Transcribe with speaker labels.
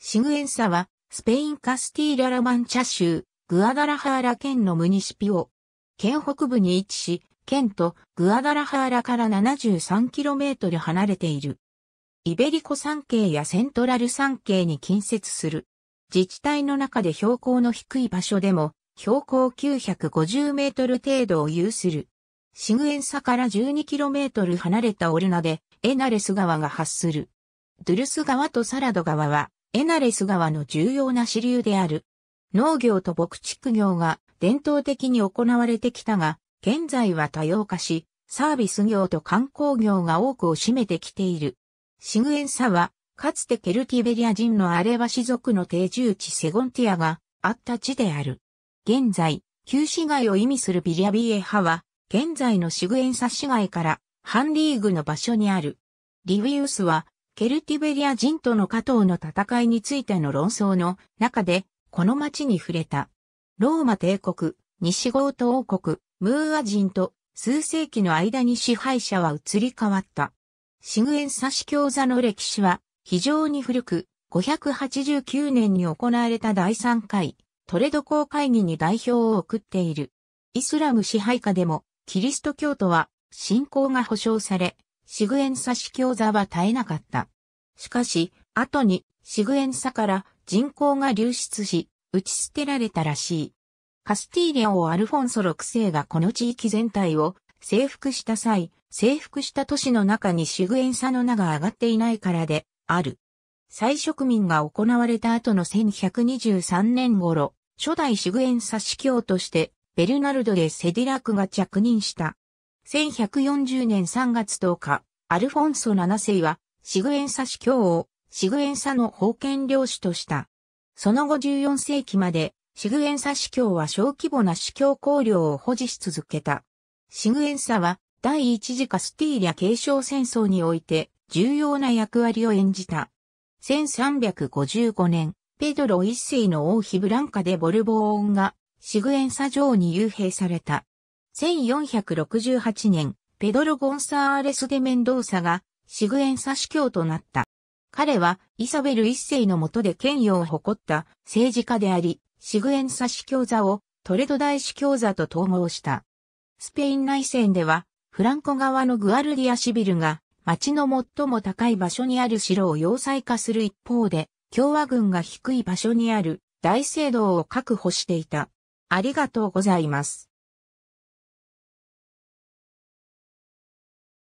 Speaker 1: シグエンサは、スペインカスティーラ・ラマンチャ州、グアダラハーラ県のムニシピオ。県北部に位置し、県とグアダラハーラから 73km 離れている。イベリコ山系やセントラル山系に近接する。自治体の中で標高の低い場所でも、標高950メートル程度を有する。シグエンサから12キロメートル離れたオルナで、エナレス川が発する。ドゥルス川とサラド川は、エナレス川の重要な支流である。農業と牧畜業が伝統的に行われてきたが、現在は多様化し、サービス業と観光業が多くを占めてきている。シグエンサは、かつてケルティベリア人のアレバ氏族の定住地セゴンティアがあった地である。現在、旧市街を意味するビリアビエ派は、現在のシグエンサ市街から、ハンリーグの場所にある。リウィウスは、ケルティベリア人との加藤の戦いについての論争の中で、この町に触れた。ローマ帝国、西ゴート王国、ムーア人と数世紀の間に支配者は移り変わった。シグエンサシ教座の歴史は非常に古く、589年に行われた第3回トレド公会議に代表を送っている。イスラム支配下でもキリスト教徒は信仰が保障され、シグエンサシ教座は絶えなかった。しかし、後に、シグエンサから人口が流出し、打ち捨てられたらしい。カスティーリアをアルフォンソ6世がこの地域全体を征服した際、征服した都市の中にシグエンサの名が上がっていないからで、ある。再植民が行われた後の1123年頃、初代シグエンサ司教として、ベルナルド・でセディラクが着任した。1140年3月10日、アルフォンソ7世はシグエンサ司教をシグエンサの封建領主とした。その後14世紀までシグエンサ司教は小規模な司教公領を保持し続けた。シグエンサは第一次カスティーリャ継承戦争において重要な役割を演じた。1355年、ペドロ一世の王妃ブランカでボルボーンがシグエンサ城に幽閉された。1468年、ペドロ・ゴンサーレス・デ・メンドーサがシグエンサ司教となった。彼はイサベル一世の下で権威を誇った政治家であり、シグエンサ司教座をトレド大司教座と統合した。スペイン内戦では、フランコ側のグアルディアシビルが町の最も高い場所にある城を要塞化する一方で、共和軍が低い場所にある大聖堂を確保していた。ありがとうございます。